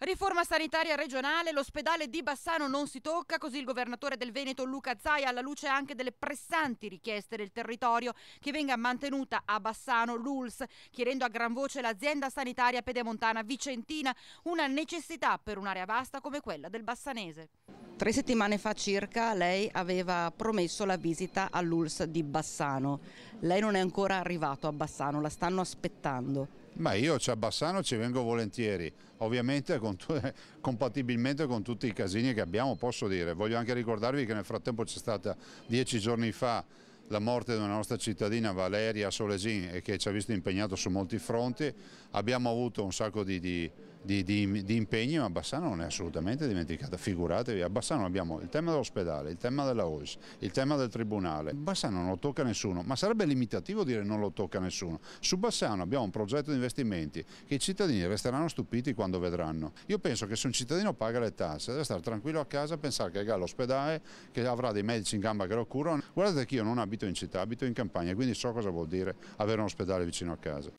Riforma sanitaria regionale, l'ospedale di Bassano non si tocca, così il governatore del Veneto Luca Zaia alla luce anche delle pressanti richieste del territorio che venga mantenuta a Bassano l'ULS, chiedendo a gran voce l'azienda sanitaria pedemontana vicentina, una necessità per un'area vasta come quella del Bassanese. Tre settimane fa circa lei aveva promesso la visita all'ULS di Bassano. Lei non è ancora arrivato a Bassano, la stanno aspettando. Ma io cioè, a Bassano ci vengo volentieri, ovviamente con compatibilmente con tutti i casini che abbiamo, posso dire. Voglio anche ricordarvi che nel frattempo c'è stata dieci giorni fa la morte di una nostra cittadina Valeria Solesin che ci ha visto impegnato su molti fronti, abbiamo avuto un sacco di, di, di, di impegni ma Bassano non è assolutamente dimenticata, figuratevi, a Bassano abbiamo il tema dell'ospedale, il tema della OIS, il tema del tribunale, Bassano non lo tocca nessuno, ma sarebbe limitativo dire non lo tocca nessuno, su Bassano abbiamo un progetto di investimenti che i cittadini resteranno stupiti quando vedranno, io penso che se un cittadino paga le tasse deve stare tranquillo a casa e pensare che ha l'ospedale, che avrà dei medici in gamba che lo curano, guardate che io non abito abito in città, abito in campagna, quindi so cosa vuol dire avere un ospedale vicino a casa.